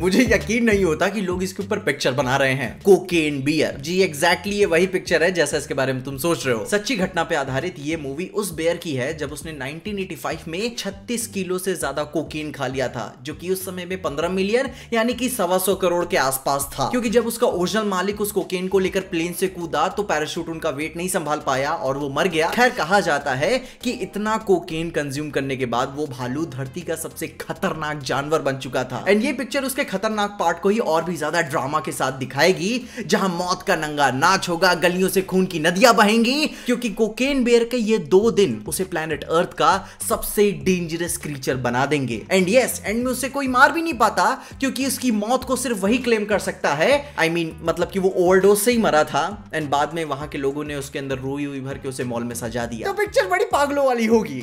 मुझे यकीन नहीं होता कि लोग इसके ऊपर पिक्चर बना रहे हैं कोकेन बियर जी एग्जैक्टली exactly ये वही पिक्चर है जैसा इसके बारे में तुम सोच रहे हो सच्ची घटना पे आधारित ये मूवी उस बेयर की है जब उसने 1985 में 36 किलो से ज्यादा कोकेन खा लिया था जो कि उस समय में 15 मिलियन यानी कि सवा सौ करोड़ के आसपास था क्योंकि जब उसका ओरिजिनल मालिक उस कोकेन को लेकर प्लेन से कूदा तो पैराशूट उनका वेट नहीं संभाल पाया और वो मर गया खैर कहा जाता है कि इतना कोकेन कंज्यूम करने के बाद वो भालू धरती का सबसे खतरनाक जानवर बन चुका था एंड ये पिक्चर उसके खतरनाक पार्ट को ही और भी ज्यादा ड्रामा के साथ दिखाएगी जहां मौत का नंगा नाच होगा गलियों से खून की नदियां बहेंगी क्योंकि कोकेन बेयर के ये दो दिन उसे प्लेनेट अर्थ का सबसे डेंजरस क्रीचर बना देंगे एंड यस एंड में उसे कोई मार भी नहीं पाता क्योंकि उसकी मौत को सिर्फ वही क्लेम कर सकता है आई I मीन mean, मतलब कि वो ओवरडोज से ही मरा था एंड बाद में वहां के लोगों ने उसके अंदर रोई हुई भर के उसे मॉल में सजा दिया तो पिक्चर बड़ी पागलों वाली होगी